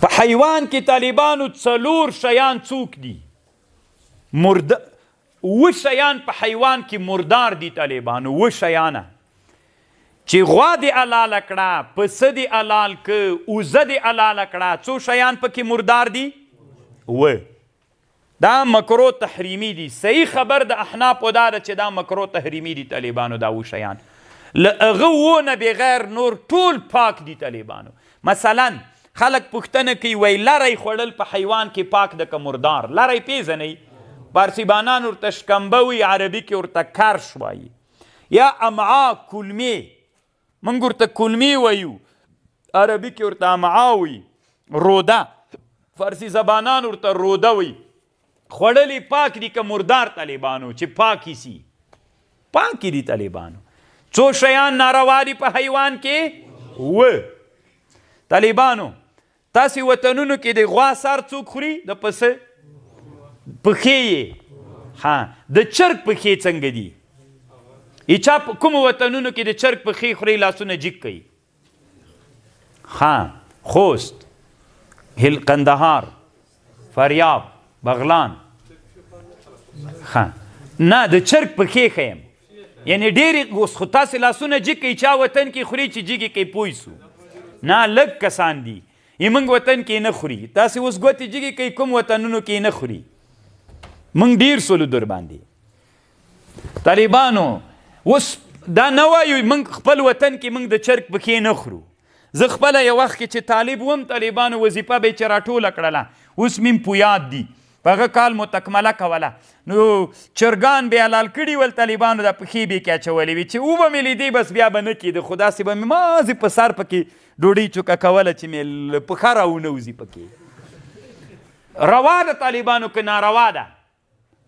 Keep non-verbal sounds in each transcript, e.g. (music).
په حیوان کې طالبانو څلور شیان څوک دي مرد و شیان په حیوان کې مردار دي طالبانو و شیانه چې غوا دی علال کړه پسه دی علال ک اوزه دی علال کړه څو شیان پکې مردار دي و دا مکرو تحریمی دي صحیح خبر د احناف ودا چې دا مکرو تحریمی دي طالبانو دا و شیان لغه ونه بغیر نور ټول پاک دي طالبانو مثلا خلک پوښتنه کوي وای لری خوړل په حیوان کې پاک د کمردار لری پیژنې پارسیبانان ورته شکمبه وي عربي کې ورته کرش وایي یا امعا کلمې موږ ورته کلمې وایو عربي کې ورته امعا وي روده فارسی زبانان ورته روده وي خوړلې پاک دي که مردار طالبانو چې پاکی سي پاکی دي طالبانو څو شیان ناروا دي په حیوان کې و طالبانو تاسو وطنونو کې د غوا سار څوک خوري د پسه پخې ها د چرګ پخې څنګه دي اچا کوم وطنونو کې د چرګ پخې خوري لاسونه جګ کوي ها خوست هل قندهار فریاب بغلان ها نه د چرګ پخې خیم یعنی ډېر اوس خو تاسو لاسونه جګ کوي چا وطن کې خوري چې جګ کوي پوي سو نه لګ کسان دي یمنګ وطن کې نه خوري تاسو اوس ګوتې جګي کوي کوم وطنونو کې نه خوري موږ ډیر سولو در باندې طالبانو اوس دا نه وایو موږ خپل وطن کې موږ د چرګ پکې نه خورو زه خپله یو وخت کې چې طالب وم طالبانو وظیفه به چې راټوله کړله اوس میم په یاد دي په هغه کال مو تکمله کوله نو چرګان به حلال کړي ول طالبانو د پخې به کې اچولې وي چې او به مې لیدې بس بیا به نه کېده خو داسې به مې مازې په سر پکې ډوډۍ چوکه کوله چې مې پښه راونوځي پکې روا ده طالبانو که ناروا ده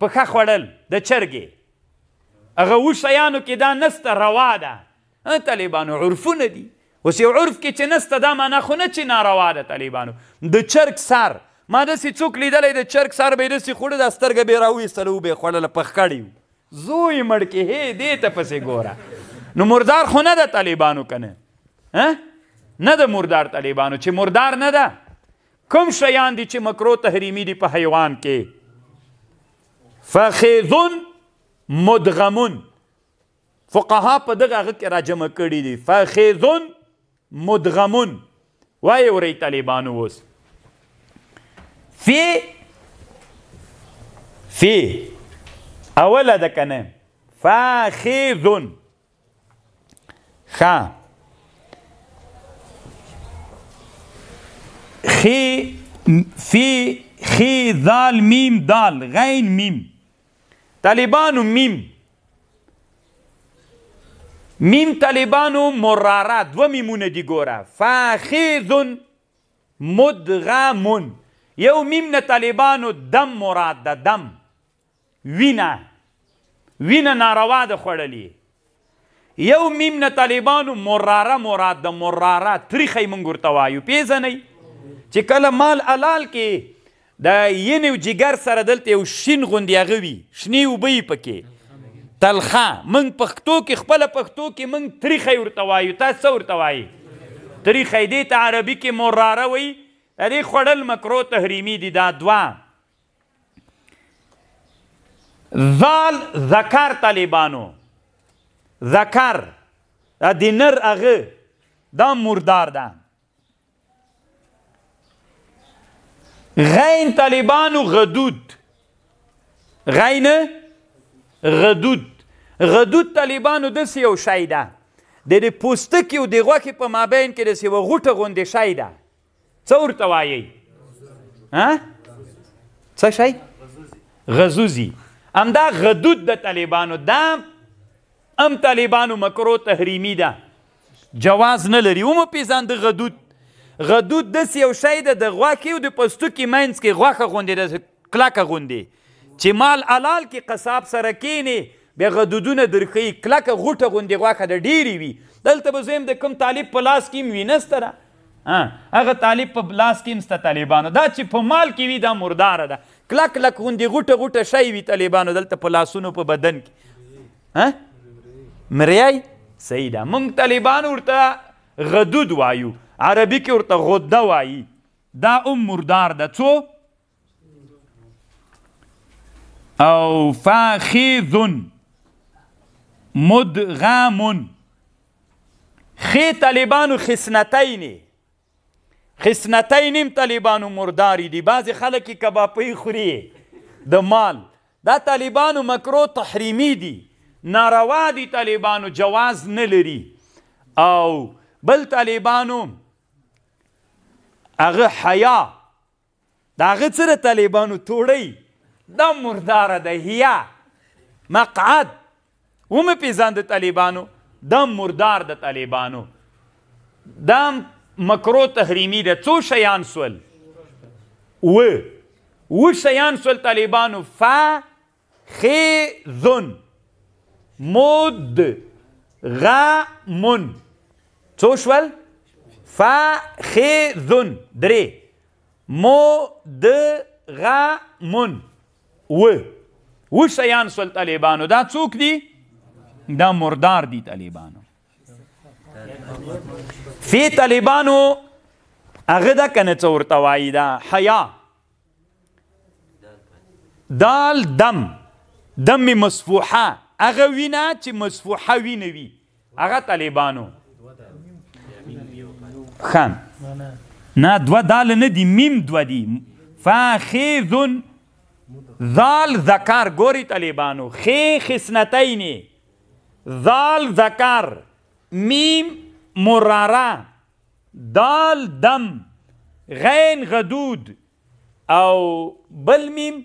پښه خوړل د چرګې هغه و شیانو کې دا نسته روا ده طالبانو عرفونه دي اوس یو عرف کې چې نسته دا معنا خو نه چې ناروا ده طالبانو د چرګ سر ما داسې څوک لیدلی د چرګ سر به یې داسې خوړه دا سترګه به یې راوویستله وبه یې خوړله پخ کړی و زوی مړ کې هی دې ته پسې ګوره نو مردار خو نه ده طالبانو که نه نه ده مردار طالبانو چې مردار نه ده کوم شیان دي چې مکرو تحریمی دي په حیوان کې فخیزون مدغمون فقها په دغه هغه کې راجمع کړي دي فخیزون مدغمون وایې ورئ طالبانو اوس فی فی اوله د کنه فاخذن خ خی فی خی ذال میم دال غین میم طالبانو میم میم طالبانو مراره دو میمونه دی ګوره فاخذن مدغمون یو میم نه طالبانو دم مراد ده دم وینه وینه ناروا ده خوړلې یو میم نه طالبانو مراره مراد ده مراره تریخی مونږ ورته وایو پیژنئ چې کله مال الال کې د ینې او جګر سره دلته یو شین غوندې هغه وي شنې اوبه یې پکې تلخه موږ پښتو کې خپله پښتو کې موږ تریخی ورته وایو تاسو څه ورته وایي تریخی دې ته عربي کې مراره وایي د دې خوړل مکرو تحریمی دي دا دوا ذال ذکر طالبانو ذکر د نر هغه دا مردار ده غین طالبانو غدود غین غدود غدود طالبانو داسې یو شی ده د دې پوستکي او د غوښې په مابین کې داسې یوه غوټه غوندې شی ده څه ورته وایي ها څه شي غزوزی امدا غدود د طالبانو دا ام طالبانو مکرو تحریمی ده جواز نه لري اومه پیزان د غدود غدود د یو شی د غواکې او د پستو کې مینس کې غواخه غوندې د کلاکه غوندې چې مال حلال کې قصاب سره کینې بیا غدودونه درخی کلاکه غوټه غوندې غواخه د ډیری وي دلته به زم د کم طالب په لاس کې وینستره هغه طالب په لاس کې نسته طالبانو دا چې په مال کې وي دا مرداره ده کلک کلک غوندې غوټه غوټه شی وي طالبانو دلته په لاسونو په بدن کې مریای صحیح ده موږ طالبان ورته غدود وایو عربي کې ورته غده وایي دا ام مردار ده څو او فاخذ مدغام خی طالبانو خسنتینی خسنتینیم طالبانو مرداری دي بعضې خلک یې کباپۍ خوري د مال دا طالبانو مکرو تحریمی دي ناروا دي طالبانو جواز نه لري او بل طالبانو هغه حیا د هغه سره طالبانو توړی دا مرداره ده هیا مقعد ومې پېژاند طالبانو دا مردار د طالبانو دام مکرو تحریمی ده څو شیان سول و و شیان سول طالبانو ف خذن مد غمن څو شول ف خذن درې مد غمن و و شیان سول طالبانو دا څوک دي دا مردار دي طالبانو فی طالبانو هغه دا کنه څورته وایي دا حیا دال دم دم مصفوحه هغه وینا چې مصفوحه وینوي هغه طالبانو خام نه دو دال نه دی میم دو دی فاخذن ذال ذکر ګوري طالبانو خې خسنتین ذال ذکر میم مراره دال دم غین غدود او بل میم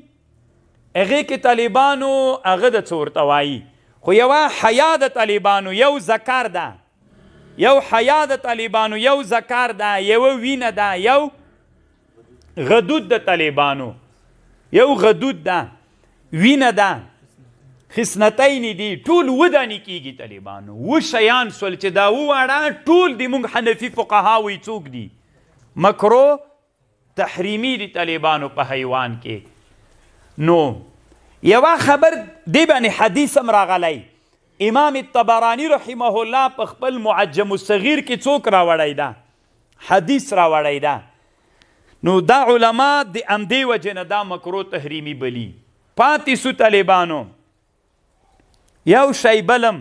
هغه کې طالبانو هغه د څورتوایي خو یو حیا د طالبانو یو ذکر ده یو حیا د طالبانو یو ذکر ده یو وینه ده یو غدود د طالبانو یو غدود ده وینه ده خصنتین دي ټول ودانی کیږي طالبان و شیان سول چې دا وواړه ټول د موږ حنفي فقهاوی څوک دي مکرو تحریمی دي طالبانو په حیوان کې نو یوه خبر دی باندې حدیث هم راغلی امام الطبرانی رحمه الله په خپل معجم الصغیر کې څوک راوړی ده حدیث راوړی ده نو دا علما د امدی وجه نه دا مکرو تحریمی بلی پاتې سو طالبانو یو شی بلم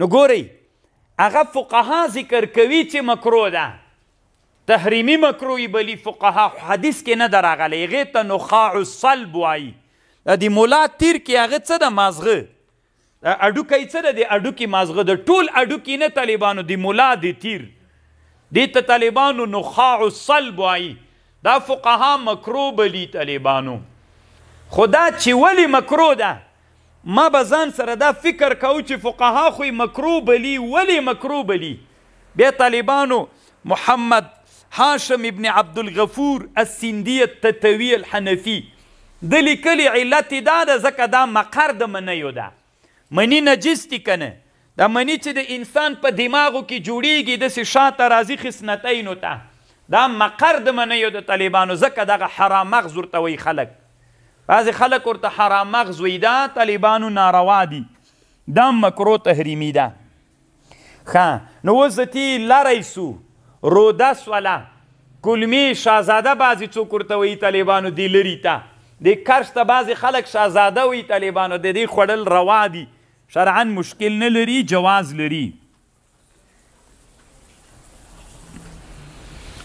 نو ګورئ هغه فقها ذکر کوي چې مکروه ده تحریمی مکروه بلی فقها حدیث کې نه دراغلی هغې ته نخاع الصلب وایي د مولا تیر کې هغه څه د مازغه اډوکی څه د اډوکی مازغه د ټول اډوکی نه طالبانو د مولا د تیر دې ته طالبانو نخاع الصلب وایي دا فقها مکروه بلی طالبانو خدا چې ولی مکروه ده ما به ځان سره دا فکر کو چې فقها خو مکروه بلی ولی مکروه بلی بیا طالبانو محمد هاشم ابن عبد الغفور السندی التتوی الحنفی د لیکلي علت دا ده ځکه دا مقر د منیو ده منی نجس دي که نه دا منی چې د انسان په دماغو کې جوړیږي داسې شاته راځي خصنتینو ته دا مقر د منیو د طالبانو ځکه دغه حرام مغز ورته وایي خلک بعض خلک ورته حرام مغز وي دا طالبانو ناروا دي دا مکرو تحریمي ده ښه نو اوس زتي لری سو رودس والا کلمی شاهزاده بعضې څوک ورته وایي طالبانو دی لري ته د کرش ته بعضې خلک شاهزاده وایي طالبانو د دې خوړل روا دي شرعا مشکل نه لري جواز لري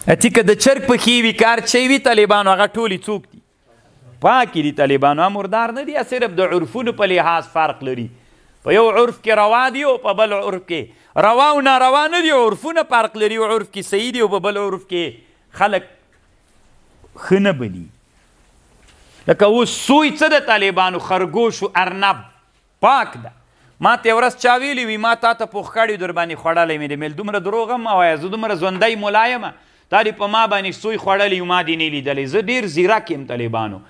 چې که د چرګ پښې وي کار چی وي طالبانو هغه ټولې څوک پاکې دي طالبان هم مردار نه دي صرف د عرفونو په لحاظ فرق لري په یو عرف کې روا دي او په بل عرف کې روا او ناروا نه دي عرفونه فرق لري یو عرف کې صحیح دي او په بل عرف کې خلک ښه نه بلي لکه اوس سوی څه د طالبانو خرګوشو ارنب پاک ده ما ته ورس چا ویلی وی ما تا ته پوخ کړی در باندې خوړلې مې مل دومره دروغ ما وای زه دومره زوندای ملایمه تا دې په ما باندې سوی خوړلې ما دې نه لیدلې زه ډیر زیرک يم طالبانو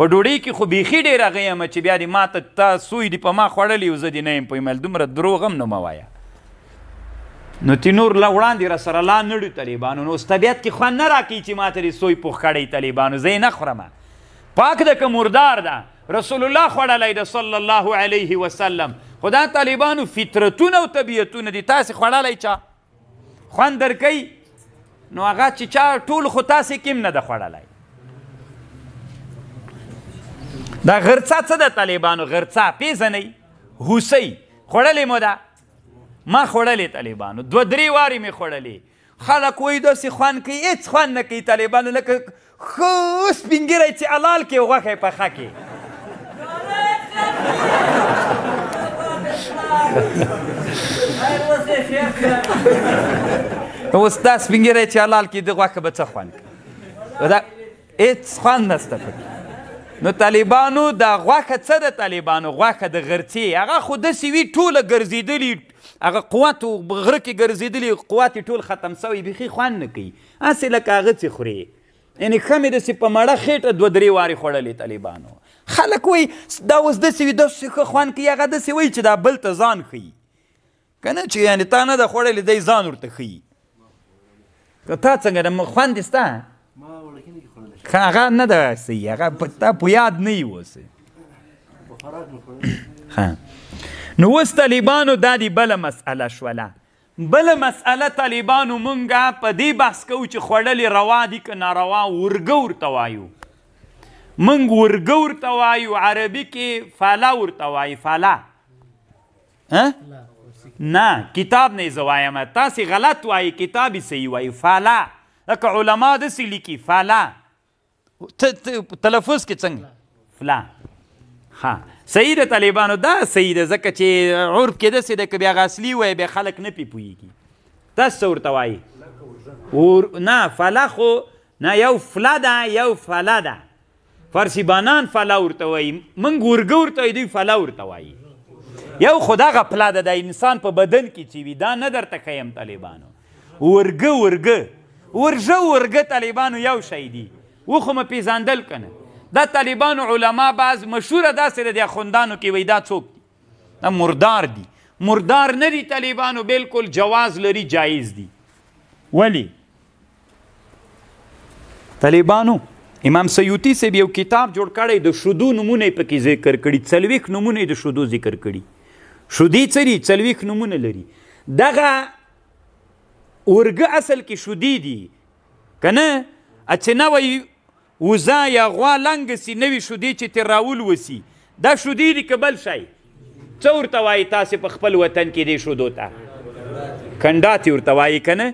په ډوډۍ کې خو بیخي ډېر هغه یم چې بیا دې ما ته تا سوی دې په ما خوړلی او زه دې نه یم پوهېمل دومره دروغ هم نه مه وایه نو تینور لا وړاندې را سره لا نړو طالبانو نو اوس طبیعت کې خوند نه راکوي چې ما ته دې سوی پوخ کړی طالبانو زه یې نه خورم پاک ده که مردار ده رسول الله خوړلی ده صلی الله علیه وسلم خو دا طالبانو فطرتونه او طبیعتونه دي تاسې خوړلی چا خوند درکوي نو هغه چې چا ټول خو تاسې کم نه ده خوړلی دا غرڅه څه د طالبانو غرڅه پیژنې هوسۍ خوړلې مو ده ما خوړلې طالبانو دوه درې وارې مې خوړلې خلک وایي داسې خوند کوي هېڅ خوند نه کوي طالبانو لکه ښه سپین ږیری چې حلال کې غوښه یې پخه کې (laughs) اوس دا سپین ږیری چې حلال کې د غوښه به څه خوند کوي هېڅ خوند نشته پکې نو طالبانو د غوخه څه د طالبانو غوخه د غرڅي هغه خو د سوي ټوله ګرځیدلی هغه قوت غره کې ګرځیدلی قوت ټول ختم سوی بيخي خوان نه کوي اسی لکه هغه څه خوري یعنی خمه د سي په مړه خېټه دوه درې واري خوړلې طالبانو خلک وای دا اوس د سوي د څه خوان کوي هغه د سوي چې دا بل ته ځان خي کنه چې یعنی تا نه د خوړلې د ځان ورته خي که تا څنګه د مخوان دستا هغه نه ده صحیح هغه تا په یاد نه یې اوس نو اوس طالبانو دا دی بله مسئله شوله بله مسئله طالبانو مونږه په دې بحث کوو چې خوړلې روا دي که ناروا ورګه ورته وایو مونږ ورګه ورته وایو عربي کې فالا ورته وایي فالا نه کتاب نه زه وایم تاسې غلط وایي کتاب یې صحیح وایي فالا لکه علما داسې لیکي فالا تلفظ کې څنګه فلان ها صحیح د طالبانو دا صحیح ده ځکه چې عرف کې داسې ده که بیا هغه اصلي وایي بیا خلک نه پې پوهېږي تاسو څه ورته وایي نه فلا خو نه یو فلا ده یو فلا ده فارسی بانان فلا ورته وایي موږ ورګه ورته وایي دوی فلا ورته وایي یو خدا غپلا ده د انسان په بدن کې چې وي دا نه درته ښیم طالبانو ورګه ورګه ورژه ورګه طالبانو یو شی دي و خو م پیژندل کنه دا طالبان علما بعض مشهور دا سره د خوندانو کې وېدا څوک دا مردار دي مردار نه دي طالبانو بالکل جواز لري جایز دي ولی طالبانو امام سیوطي سیب یو کتاب جوړ کړی د شودو نمونه پکې ذکر کړي څلويخ نمونه د شودو ذکر کړي شودي چری څلويخ نمونه لري دغه ورګه اصل کې شودي دي کنه اچ نه وای وزا یا غوا لنګ سي نوي شودې چې تر راول وسی دا شودې دی کبل شای څه ورته وایي تاسو په خپل وطن کې دی شودو ته کنډاتې ورته وایي کنه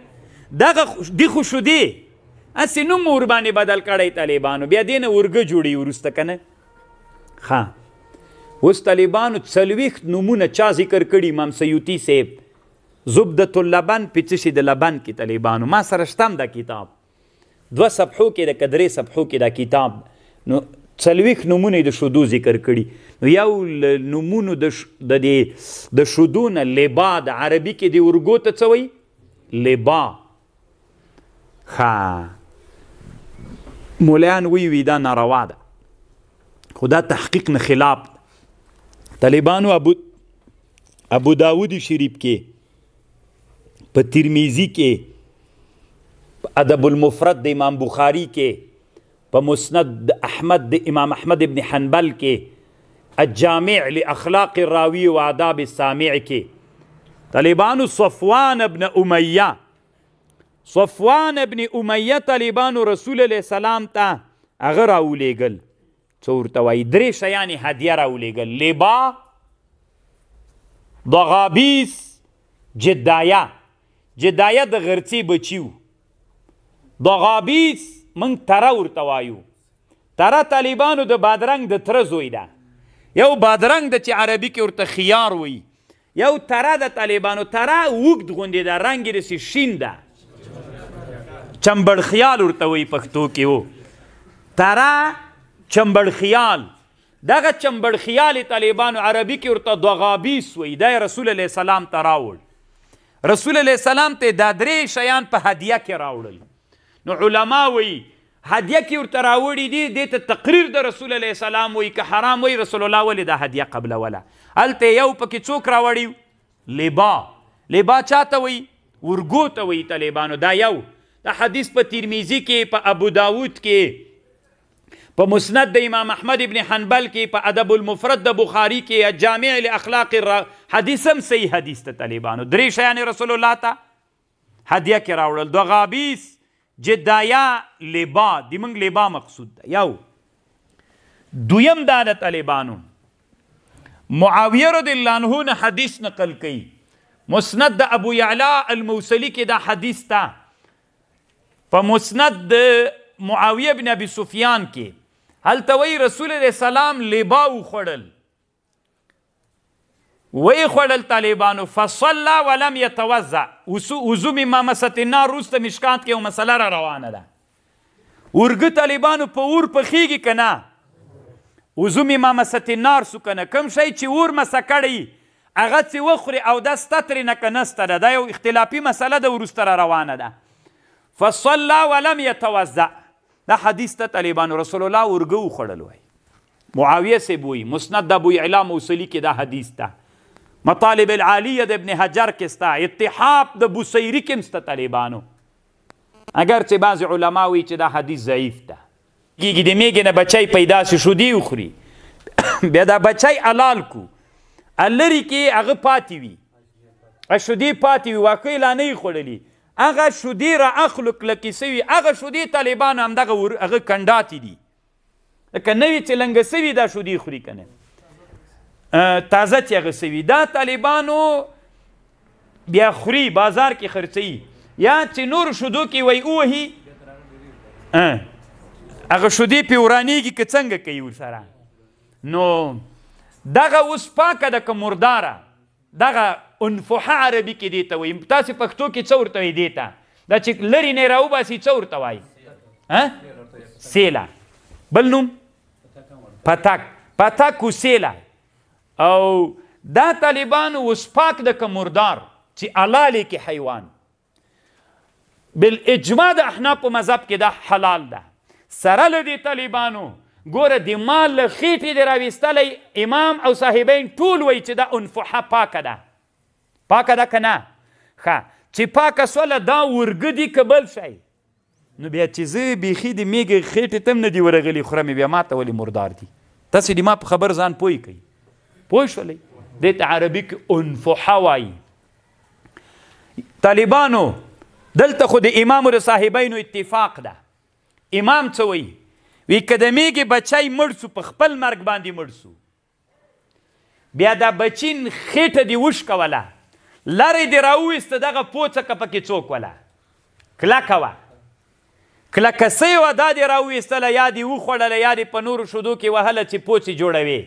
دغه دی خو شودې اسې نوم ور باندې بدل کړی طالبانو بیا دینه ورګه جوړي ورسته کنه ها اوس طالبانو څلويخت نمونه چا ذکر کړي امام سیوطي صاحب زبدة اللبن په څه شي د لبن کې طالبانو ما سره شتم د کتاب دو صفحو کې د قدرې صفحو کې دا کتاب نو څلويخ نمونه د شودو ذکر کړي نو یو نمونه د د د شودون لبا د عربي کې دی ورګو ته څوي لبا خا مولان وی وی دا ناروا ده خدا تحقیق نه خلاف طالبانو ابو ابو داوود شریف کې په ترمیزی کې ادب المفرد د امام بخاری کې په مسند د احمد د امام احمد ابن حنبل کې الجامع لاخلاق الراوی و آداب السامع کې طالبان صفوان ابن امیه صفوان ابن امیه طالبان رسول الله سلام ته هغه راولېګل څه ورته وایي درې شیانې هدیه راولېږل لبا دغابیس جدایه جدایه د غرڅې بچي و دغابیس موږ تره ورته وایو تره طالبانو د بادرنګ د تره زوی ده یو بادرنګ د چې عربي کې ورته خیار وي یو تره د طالبانو تره وګد غوندې ده رنګ رسی شین ده چمبړ خیال ورته وي پښتو کې وو تره چمبړ خیال دغه چمبړ خیال طالبانو عربي کې ورته دغابیس وي دا رسول الله سلام ته راوړ رسول الله سلام ته دا درې شیان په هدیه کې راوړل نو علما وی هدیه کی ورته راوړي دي د ته تقریر د رسول الله سلام وی که حرام وی رسول الله ولې دا هدیه قبل ولا الته یو پکې څوک راوړي لبا لبا چاته وی ورګو ته وی طالبانو دا یو دا حدیث په ترمذی کې په ابو داود کې په مسند د امام احمد ابن حنبل کې په ادب المفرد د بخاری کې جامع الاخلاق حدیثم صحیح حدیث ته طالبانو درې شیان رسول الله ته هدیه کې راوړل دوه غابیس جدایا لبا د موږ لبا مقصود ده یو دویم دا د طالبانو معاویه رضی الله عنه نه حدیث نقل کړي مسند د ابو یعلا الموصلی کې دا حدیث تا په مسند د معاویه بن ابي سفیان کې هلته وی رسول الله سلام لبا وخړل وی خړل طالبانو فصلا ولم يتوزع وزو مما مست النار روس ته مشکات کې یو مسله را روانه ده ورګه طالبانو په اور پخېږي کنه وزو مما مست النار سو کنه کم شي چې اور مسه کړی هغه چې وخوري او د ستتر نه کنهسته ده دا یو اختلافي مسله ده ورسته را روانه ده فصلا ولم يتوزع دا حدیث ته طالبانو رسول الله ورګه وخړل وای معاویه سی بوئی مسند د ابو اعلام موصلی کې دا حدیث ده مطالب العالیه د ابن حجر کې ستا اتحاب د بوسیری کې مست طالبانو اگر چې بعض علما وی چې دا حدیث ضعیف ده کیږي د میګ نه بچای پیدا شي شو دی خوري (coughs) بیا دا بچای علال کو الری کې هغه پاتې وی شودی پاتې وی واقعي لا نه خړلې هغه شودی را اخلق لکیسوي هغه شودی طالبان هم دغه هغه کنداتې دي لکه نوې چې لنګسوي دا شودی خوري کنه تازه تیغه سوي دا طالبانو بیا خوري بازار کې خرڅي یا چې نور شودو کې وای اوهي هغه شودي په ورانیږي که څنګه کوي ورسره نو دغه اوس پاکه د مرداره دغه انفحه عربي کې دی ته وایي تاسو پښتو کې څه ورته وایي دی ته دا چې لرې نه راوباسي څه ورته وایي سیله بل نوم پتک پتک سیله او دا طالبان اوس پاک د کمردار چې الله لیکي حیوان بالاجماع د احناف په مذهب کې دا حلال ده سره له دې طالبانو ګوره د مال له خېټې دې راویستلی امام او صاحبین ټول وایي چې دا انفحه پاکه ده پاکه ده که نه ښه چې پاکه سوله دا ورګه دي که بل شی نو بیا چې زه بیخي د میږې خېټې تم نه دي ورغلي خوره مې بیا ماته ولې مردار دي تاسې د ما په خبر ځان پوه کوي پوه شولئ دې ته عربي کې انفحه وایي طالبانو دلته خو د امام د صاحبینو اتفاق ده امام څه وایي وی که د میږې بچی مړ سو په خپل مرګ باندې مړ سو بیا دا بچین خېټه دی وش کوله لری دی راوست دغه پوڅه کپ کې څوک ولا کلاکه وا کلاکه سی و دا دی راوستله یا دی وخړله یا دی په نورو شودو کې وهله چې پوڅې جوړوي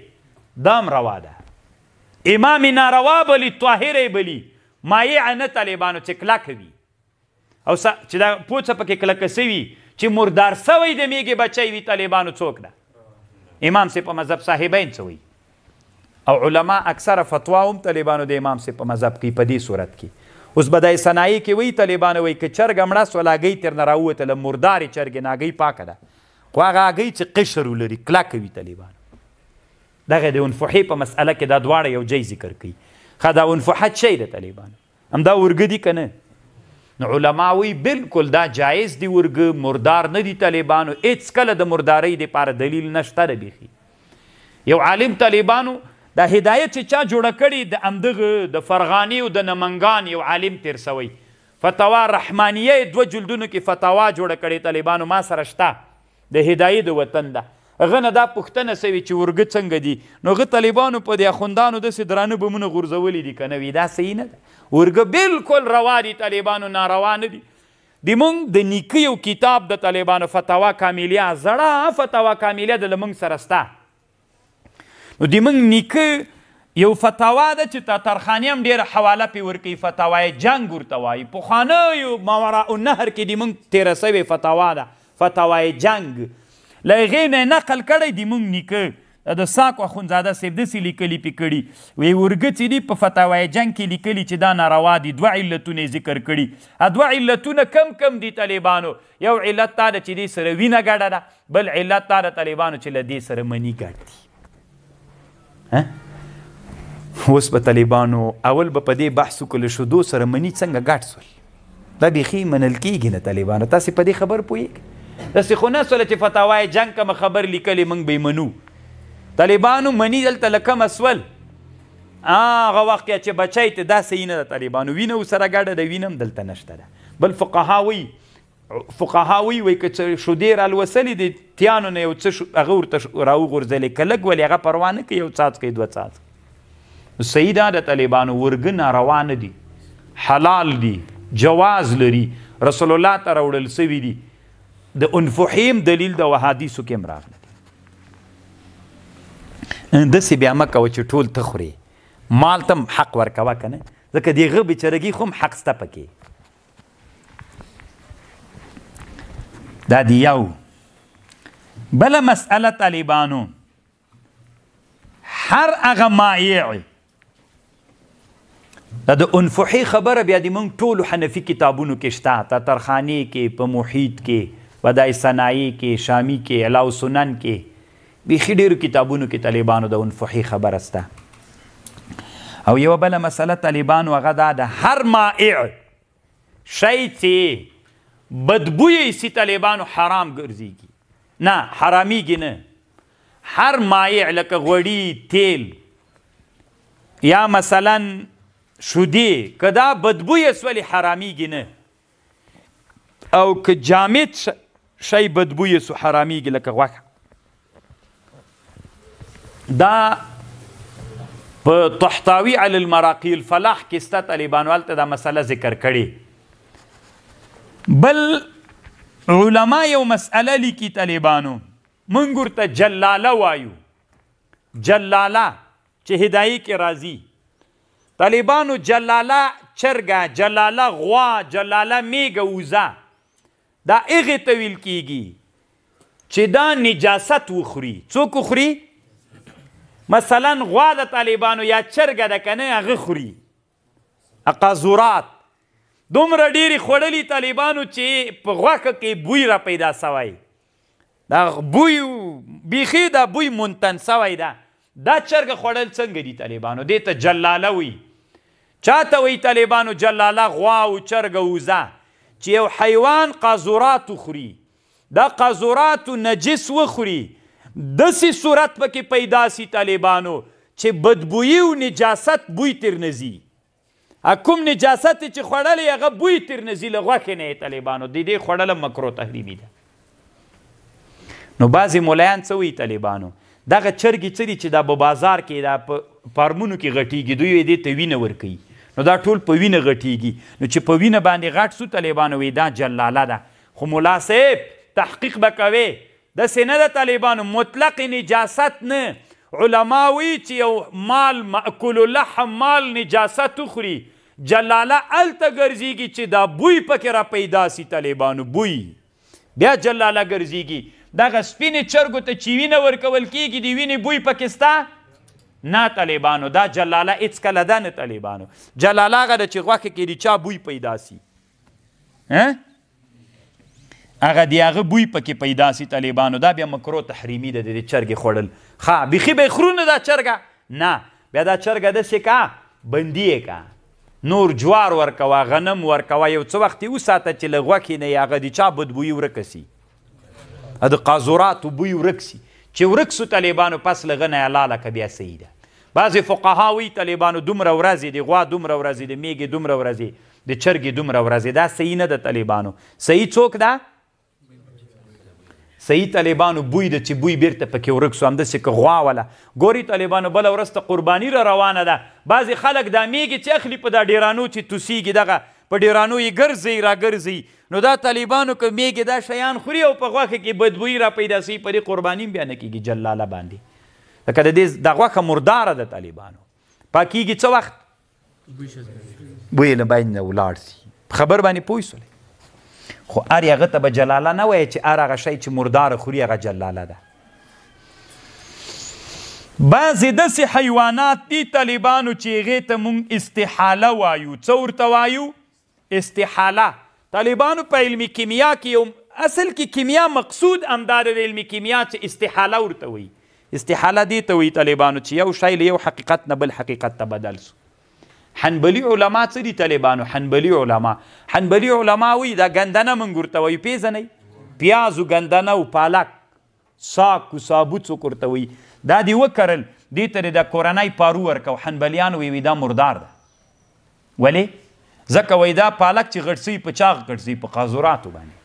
دام روا ده امام ناروا بلی طاهر بلی مایع نه طالبانو چې کلک وي او چې دا پوڅه پکې کلک سوي چې مردار سوی د میګي بچي وي طالبانو څوک ده امام سي په مذهب صاحبین سوی او علما اکثر فتوا هم طالبانو د امام سي په مذهب کې په دې صورت کې اوس بدای صنایع کې وی طالبانو وی چې چرګ مړه سولاګي تر نه راوته ل مردار چرګ ناګي پاکه ده خو هغه هغه چې قشر لري کلک وي طالبانو دغه د انفحې په مسأله کې دا دواړه یو ځای ذکر کوي ښه دا انفحت شی د طالبانو همدا ورګه دي که نه نو علما وی بلکل دا جایز دی ورګه مردار نه دي طالبانو هېڅ کله د مردارۍ دپاره دلیل نشته ده بیخي یو عالم طالبانو دا هدایت چې چا جوړه کړې د همدغه د فرغاني او د نمنګان یو عالم تیر سوی فتوا رحمانیه دوه جلدونو کې فتوا جوړه کړې طالبانو ما سره شته د هدایت د وطن ده هغه نه دا پوښتنه سوي چې ورګه څنګه دي نو هغه طالبانو په دې اخوندانو داسې درانه بمونه غورځولي دي که نه وي دا صحیح نه ده ورګه بالکل روا دي طالبانو ناروا نه دي د مونږ د نیکه یو کتاب د طالبانو فتوا کاملیه زړه فتوا کاملیه د له مونږ سره سته نو د مونږ نیکه یو فتوا ده چې تاترخاني هم ډېره حواله پې ورکوي فتوای جنګ ورته وایي پخوانیو ماوراء النهر کې د مونږ تېره سوې فتوا ده فتوای جنګ لغې نه نقل کړی دی مونږ نیکه د ساکو خونزاده سیب دسی لیکلی پکړي وی ورګتی دی په فتاوی جنگ کې لیکلی چې دا ناروا دي دوه علتونه ذکر کړي دوه علتونه کم کم دي طالبانو یو علت تا چې دی سره وینه ګډه ده بل علت تا طالبانو چې لدی سره منی ګډ دي ها اوس په طالبانو اول به په دې بحث کول شو دو سره منی څنګه ګډ سول دا بيخي منل کیږي نه طالبانو تاسو په دې خبر پوهیږئ د سخونه سره چې فتاوای جنگ کوم خبر لیکلې موږ به منو طالبانو منی دلته لکم اسول هغه وخت چې بچی ته داسې نه د طالبانو وینه سره ګډه د وینم دلته نشته ده بل فقهاوی فقهاوی وای که شودیر الوسلی دی تیانو نه یو څه هغه ورته راو غورځلې کلګ ولې هغه پروا نه کوي یو څاڅ کوي دوه څاڅ صحیح ده د طالبانو ورګ ناروان دي حلال دي جواز لري رسول الله ته راوړل سوي دي د انفحیم دلیل د احادیثو کې مراغله د سی بیا مکه چې ټول تخوري مال تم حق ورکوا کنه ځکه دیغه بیچارهګي خوم حق ستا پکې دا دی یو بل مسأله طالبانو هر هغه مایع دا د انفحی خبره بیا د مونږ ټولو حنفي کتابونو کې شته ترخانی کې په محیط کې بدای صنایع کې شامی کې علاو سنن کې بیخي ډیرو کتابونو کې طالبانو د انفحي خبر استه او یو بل مسله طالبانو هغه دا د هر مائع شی چې بدبوی سی طالبانو حرام ګرځيږي نه حراميږي نه هر مائع لکه غوړی تیل یا مثلا شودی کدا بدبوی اسولی حرامیږي نه او که جامد شی بدبویه سو حرامیږي لکه غوښه دا په تحتاوی علی المراقی الفلاح کې ستا طالبانوال ته دا مسله ذکر کړي بل علما یو مسأله لیکي طالبانو مونږ ورته جلاله وایو جلاله چې هدایي کې راځي طالبانو جلاله چرګه جلاله غوا جلاله میګه وزه دا اغه تویل کیږي چې دا نجاست وخوري څوک خوري مثلا غوا د طالبانو یا چرګه د کنه هغه خوري اقازورات دومره ډیری خوړلی طالبانو چې په غوخه کې بوی را پیدا سوی دا بوی بیخي دا بوی منتن سوی دا دا چرګ خوړل څنګه دي طالبانو دته جلاله وي چاته وي طالبانو جلاله غوا او چرګ وزه چې یو حیوان قازورات وخوري دا قازورات نجس وخوري داسې صورت پکې پیدا سي طالبانو چې بدبویي او نجاست بوی تر نزي کوم نجاست چې خوړلې هغه بوی تر نزي له غوښې نه طالبانو د دې خوړل مکرو تحریمي ده نو بعضې ملایان څه وایي طالبانو دغه چرګې څه دي چې دا په بازار کې دا په فارمونو کې غټېږي دوی یې دې ته وینه ورکوي نو دا ټول په وینه غټیږي نو چې په وینه باندې غټ سو طالبانو وی دا جلاله ده خو مولا صاحب تحقیق بکوي د سینه د طالبانو مطلق نجاست نه علماوی چې یو مال مأکول لحم مال نجاست خوري جلاله الته ګرځيږي چې دا بوی پکې را پیدا سي طالبانو بوی بیا جلاله ګرځيږي دغه سپینې چرګو ته چې وینه ورکول کیږي د وینې بوی پکې ستا نه طالبانو دا جلاله هیڅ کله ده نه طالبانو جلاله هغه ده چې غوښه کې د چا بوی پیدا سي هغه دی هغه بوی پکې پیدا سي طالبانو دا بیا مکرو تحریمی ده د چرګ خوړل ها بيخي به خرونه دا چرګ نه بیا دا چرګ د سکا بندي کا نور جوار ورکوا غنم ورکوا یو څه وخت یو ساته چې لغوه کې نه هغه دی چا بد بوی ورکسي د قازورات بوی ورکسي چې ورکسو طالبانو پس لغنه لاله ک بیا سیده بعضې فقها وایي طالبانو دومره ورځې د غوا دومره ورځې د میږې دومره ورځې د چرګې دومره ورځې دا صحیح نه د طالبانو صحیح څوک ده صحیح طالبانو بوی د چې بوی بیرته پکې ورک سو همداسې که غوا وله ګوري طالبانو بله ورځ ته قرباني را روانه ده بعضې خلک دا میږي چې اخلي په دا ډیرانو چې توسیږي دغه په ډیرانو یې ګرځي را ګرځي نو دا طالبانو که میږي دا شیان خوري او په غوښه کې بدبویي را پیدا سي په دې قرباني بیا نه کېږي جلاله باندې لکه د دې د غوښه مرداره د طالبانو پاکیږي څه وخت بوی له باندې نه ولاړ سي خبر باندې پوه سولې خو ار هغه ته به جلاله نه وایي چې ار هغه شی چې مرداره خوري هغه جلاله ده بعضې داسې حیوانات دي طالبانو چې هغې ته موږ استحاله وایو څه ورته وایو استحاله طالبانو په علمي کیمیا کې یو اصل کې کی کیمیا مقصود همدا د علمي کیمیا چې استحاله ورته وایي استحاله دې ته وایي طالبانو چې یو شی له یو حقیقت نه بل حقیقت ته بدل سو حنبلی علما څه دي طالبانو حنبلی علما حنبلی علما وایي دا ګندنه موږ ورته وایو پیژنئ پیازو ګندنه او پالک ساکو ثابت څوک ورته وایي دا دې وکرل دې ته د کورنۍ پارو ورکو حنبلیان وایي دا مردار ده ولې ځکه وایي دا پالک چې غټسي په چاغ غټسي په قاذوراتو باندې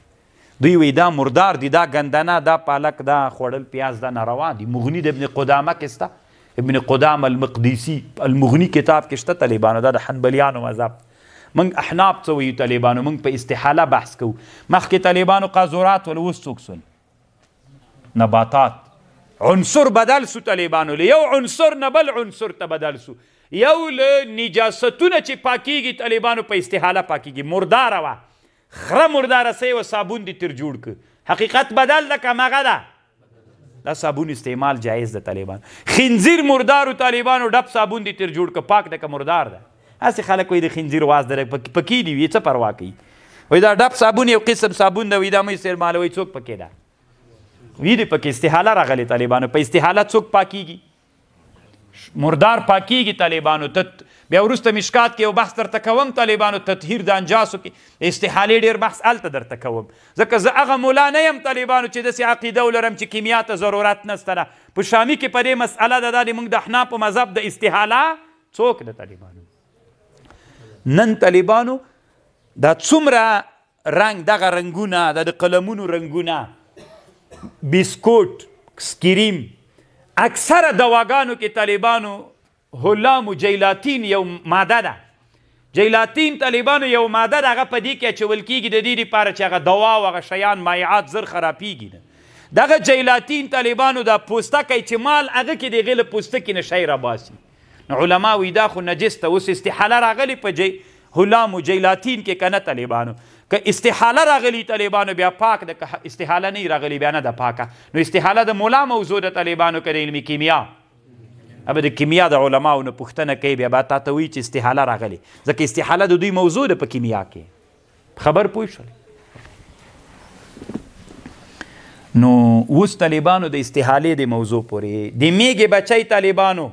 دوی وی دا مردار دی دا ګندنه دا پالک دا خوړل پیاز دا ناروا دی مغنی د ابن قدامه کې ستا ابن قدامه المقدسی المغنی کتاب کې شته طالبانو دا د حنبلیانو مذهب منګ احناب څه وی طالبانو منګ په استحاله بحث کوو مخکې طالبانو قازورات ول وسوک سن نباتات عنصر بدل سو طالبانو له یو عنصر نه بل عنصر ته بدل سو یو له نجاستونه چې پاکیږي طالبانو په استحاله پاکیږي مردار وه خره مرداره سي او صابون دي تر جوړ ک حقیقت بدل د کماغه ده دا صابون استعمال جایز ده طالبان خنزیر مردار او طالبانو ډب صابون دي تر جوړ ک پاک د ک مردار ده هسې خلک وایي د خنزیر واز در پکې دی وي څه پروا کوي وای دا ډب صابون یو قسم صابون ده وای دا مې استعمالوي څوک پکې ده وی دې پکې استحاله راغلي طالبانو په استحاله څوک پاکيږي مردار پاکیږي طالبانو ته بیا وروسته مشکات کې یو بحث درته کوم طالبانو تطهیر د انجاسو کې استحالې ډیر بحث هلته درته کوم ځکه زه هغه ملا نه یم طالبانو چې داسې عقیده ولرم چې کیمیا ته ضرورت نسته ده په شامی کې په دې مسئله ده دا د موږ د احناف په مذهب د استحاله څوک د طالبانو نن طالبانو دا څومره رنگ دغه رنګونه د قلمونو رنګونه بیسکوټ سکریم اکثر دواګانو کې طالبانو هلام جیلاتین یو ماده ده جیلاتین طالبانو یو ماده ده هغه په دې کې اچول کېږي د دې لپاره چې هغه دوا او هغه شیان مایعات زر خرابېږي نه دغه جیلاتین طالبانو دا پوستکی چې مال هغه کې د هغې له پوستکي نه شی راباسي علما وی دا خو نجس ته اوس استحاله راغلې په جی هلام جیلاتین کې که نه طالبانو که استحاله راغلی طالبانو بیا پاک د استحاله نه راغلی بیا نه د پاکه نو استحاله د مولا موضوع د طالبانو کې علمي کیمیا اوبه د کیمیا د علماو نه پوښتنه کوي بیا به تاسو وی چې استحاله راغلی ځکه استحاله د دوی موضوع ده په کیمیا کې خبر پوه شول نو اوس طالبانو د استحاله د موضوع پورې د میګي بچي طالبانو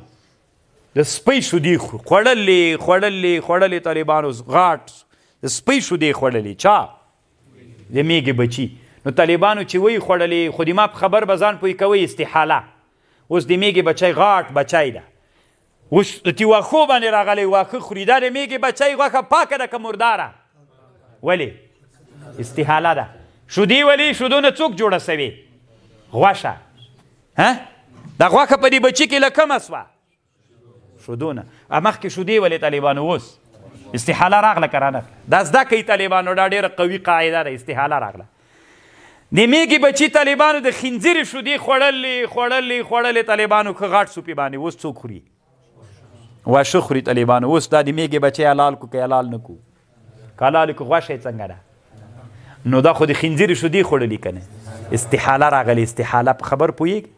د سپی شو دی خوړلې خوړلې خوړلې طالبانو غاټ سپی شو دی خړلې چا د میګي بچي نو طالبانو چې وی خړلې خودی ما په خبر بزان پوي کوي استحاله اوس د میګي بچي غاټ بچای ده اوس تی واخو باندې راغلی واخه خریدار میګي بچي غوخه پاکه ده کمرداره ولی استحاله ده شودی ولی شودونه څوک جوړه سوي غوښه ها دا غوښه په دې بچي کې لکه مسوه شودونه امخ کې شودی ولی طالبانو اوس استحاله راغله کرانه دا زده کوي طالبانو دا ډیره قوي قاعده ده استحاله راغله د میږي بچي طالبانو د خنځیرې شودې خوړلې خوړلې خوړلې طالبانو ښه غاټ سوپې باندې اوس څوک خوري واښه خوري طالبانو اوس دا د میږي بچی حلال کو که حلال نه کو که حلال کو غوښه یې څنګه ده نو دا خو د خنځیرې شودې خوړلې که استحاله راغلې استحاله په خبر پوهیږي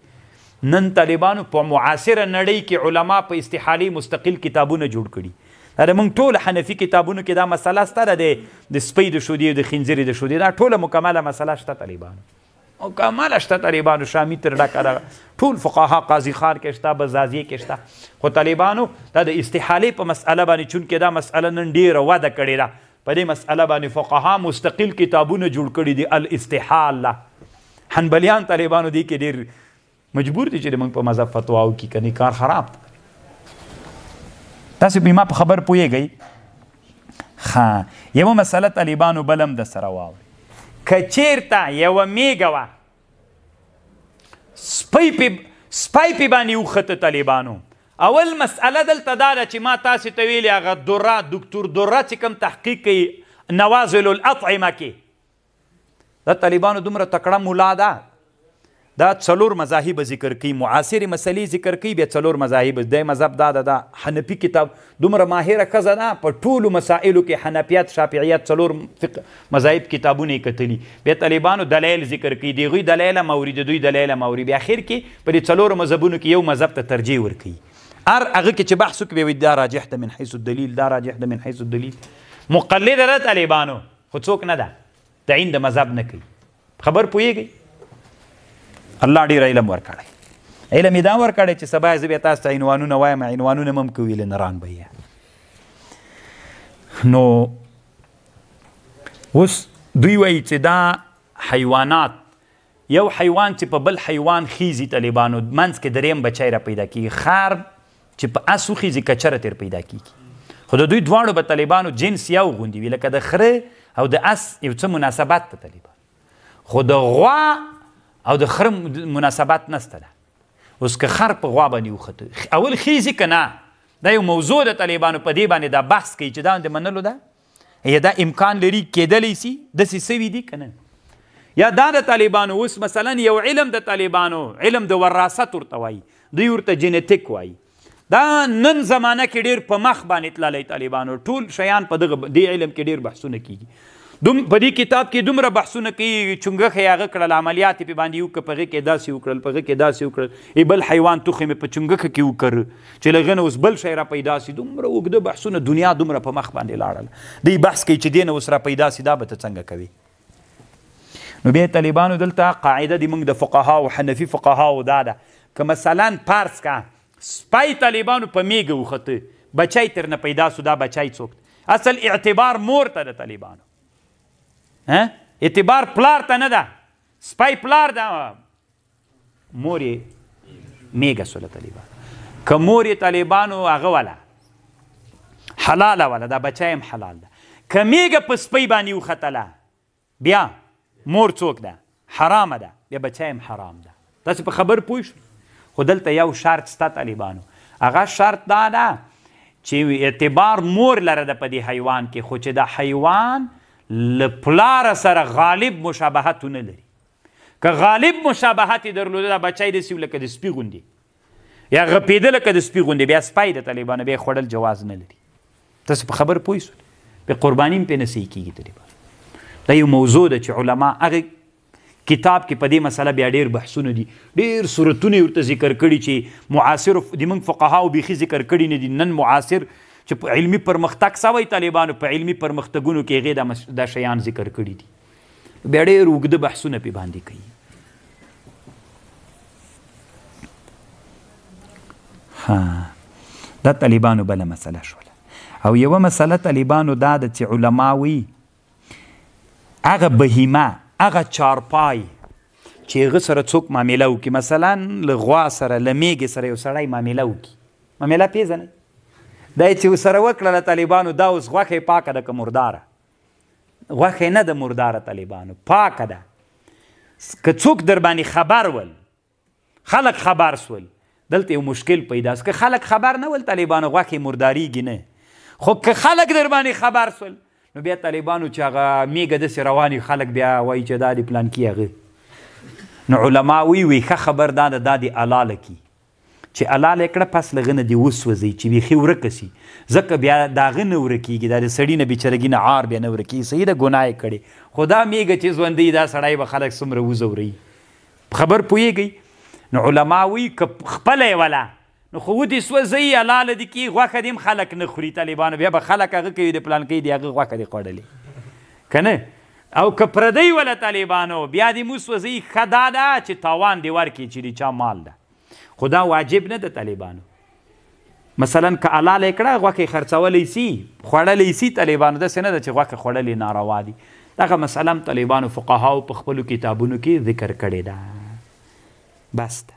نن طالبانو په معاصره نړۍ کې علما په استحالي مستقل کتابونه جوړ کړي دا موږ ټول حنفي کتابونو کې دا مسله ستاره دی د سپی د شودي او د خنزیرې د شودي دا ټوله مکمله مسله شته طالبانو مکمله شته طالبانو شامی تر ډکه ټول فقها قاضي خان کې شته بزازیه کې شته خو طالبانو دا د استحالې په مسله باندې چونکې دا مسله نن ډیره وده کړې ده په دې مسله باندې فقها مستقل کتابونه جوړ کړي دي الاستحاله حنبلیان طالبانو دی کې ډیر مجبور دي چې موږ په مذهب فتواو کې کني کار خراب ده تاسو به ما په خبر پوهیږئ ها یو مسله طالبانو بلم د سره واوري که چیرته یوه میږه وه سپی پې باندې وخته طالبانو اول مسئله دلته دا ده چې ما تاسې ته ویلې هغه دوره دکتور دوره چې کوم تحقیق کوي نوازل الاطعمه کې د طالبانو دومره تکړه ملا ده دا څلور مذاهب ذکر کوي معاصر مسلې ذکر کوي بیا څلور مذاهب د مذهب دا د حنفي کتاب دومره ماهره خزه ده په ټولو مسائلو کې حنفیت شافعیت څلور مذاهب کتابونه یې کتلي بیا طالبانو دلایل ذکر کوي د هغوی دلایل موري د دوی دلایل موري بیا اخر کې په دې څلورو مذهبونو کې یو مذهب ته ترجیح ورکوي هر هغه کې چې بحث وکړي وي دا راجح ده من حیث الدلیل دا راجح ده من حیث الدلیل مقلد ده طالبانو خو څوک نه ده تعین د مذهب نه کوي خبر پوهیږئ الله ډیر علم ورکړي علم دا ورکړي چې سبا زه به تاسو ته عنوانونه وایم عنوانونه مم کوي لنران به نو اوس دوی وایي چې دا حیوانات یو حیوان چې په بل حیوان خیزي طالبانو منځ کې دریم بچی را پیدا کیږي خار چې په اسو خیزي کچره تر پیدا کیږي خو د دوی دواړو به طالبانو جنس یو غوندي وي لکه د خره او د اس یو څه مناسبات په طالبان خو د غوا او د خر مناسبت نسته ده اوس که خر په غوا باندې وخته اول خیزی که نه دا یو موضوع د طالبانو په دې باندې دا بحث کوي چې دا د منلو ده یا دا امکان لري کیدلی سي داسې سوي دي که نه یا دا د طالبانو اوس مثلا یو علم د طالبانو علم د وراثت ورته وایي دوی ورته جنیتیک وایي دا نن زمانه کې ډیر په مخ باندې تللی طالبانو ټول شیان په دغه دې علم کې ډیر بحثونه کیږي دوم په دې کتاب کې دومره بحثونه کوي چونګه خیاغه کړل عملیات په باندې یو کپغه کې داسې وکړل پغه کې داسې وکړل ای بل حیوان توخه مې په چونګه کې وکړ چې لغنه اوس بل شی را پیدا سي دومره وګده بحثونه دنیا دومره په مخ باندې لاړل دی بحث کوي چې دین اوس را پیدا سي دا به څنګه کوي نو به طالبانو دلته قاعده د موږ د فقها او حنفي فقها او دا ده که مثلا پارس کا سپای طالبانو په میګه وخته بچای تر نه پیدا سو دا بچای څوک اصل اعتبار مور ته د طالبانو اعتبار پلار ته نه ده سپی پلار ده مور یې میږه سوله طالبان که مور یې طالبانو هغه وله حلاله وله دا بچی هم حلال ده که میږه په سپی باندې وختله بیا مور څوک ده حرامه ده بیا بچی هم حرام ده تاسو په خبر پوه خو دلته یو شرط ستا طالبانو هغه شرط دا ده چې اعتبار مور لره ده په دې حیوان کې خو چې دا حیوان لپلار سره غالب مشابهتونه لري که غالب مشابهت درلوده دا بچی داسې لکه د سپي غوندې یا غپېده لکه د سپي غوندې بیا سپی د طالبانو بیا خوړل جواز نه لري تاسو په خبر پوه سول بیا قرباني هم پې نه صحیح کېږي طالبان دا یو موضوع ده چې علما هغه کتاب کې په دې مسله بیا ډېر بحثونه دي ډېر صورتونه یې ورته ذکر کړي چې معاصر د موږ فقهاو بیخي ذکر کړي نه دي نن معاصر چې علمی پرمختګ سوی طالبانو په علمی پرمختګونو کې هغې دا شیان ذکر کړي دي بیا ډېر اوږده بحثونه پې باندې کوي دا طالبانو بله مسله شوله او یوه مسله طالبانو دا ده چې علماوي هغه بهیمه هغه چارپای چې هغه سره څوک معامله وکړي مثلا له غوا سره له میږې سره یو سړی معامله وکړي معامله پیژنئ دا چې سره وکړله طالبانو دا اوس غوښه پاکه ده که مرداره غوښه نه ده مرداره طالبانو پاکه ده که څوک در باندې خبر ول خلک خبر سول دلته یو مشکل پیدا است که خلک خبر نه ول طالبانو غوښه مرداریږي نه خو که خلک در باندې خبر سول نو بیا طالبانو چې هغه میږه داسې رواني خلک بیا وایي چې دا د پلان کې هغه نو علما وی وی ښه خبر دا ده دا د الله لکي چې الله له کړه پس لغنه دی وسوځي چې بیخي ورکه سي ځکه بیا دا غنه ورکیږي د سړی نه بیچرګی نه عار به نه ورکی صحیح ده ګناه کړي خدا میګه چې ژوندې دا سړی به خلک سمره وزوري خبر پویږي نو علما وی خپل ولا نو خو دې سوځي حلال دي کی غوخه دیم خلک نه خوري طالبان بیا به خلک هغه کوي د پلان کې دی هغه غوخه دي خوړلې کنه او کپردی ولا طالبانو بیا دې مو سوځي خدادا چې تاوان دی ورکی چې چا مال ده خدا واجب نه د طالبانو مثلا که الله لیکړه غوکه خرڅولې سي خوړلې سي طالبانو د سینه د چې غوکه خوړلې ناروا دي دغه مسله طالبانو فقهاو په خپل کتابونو کې ذکر کړي ده بس ده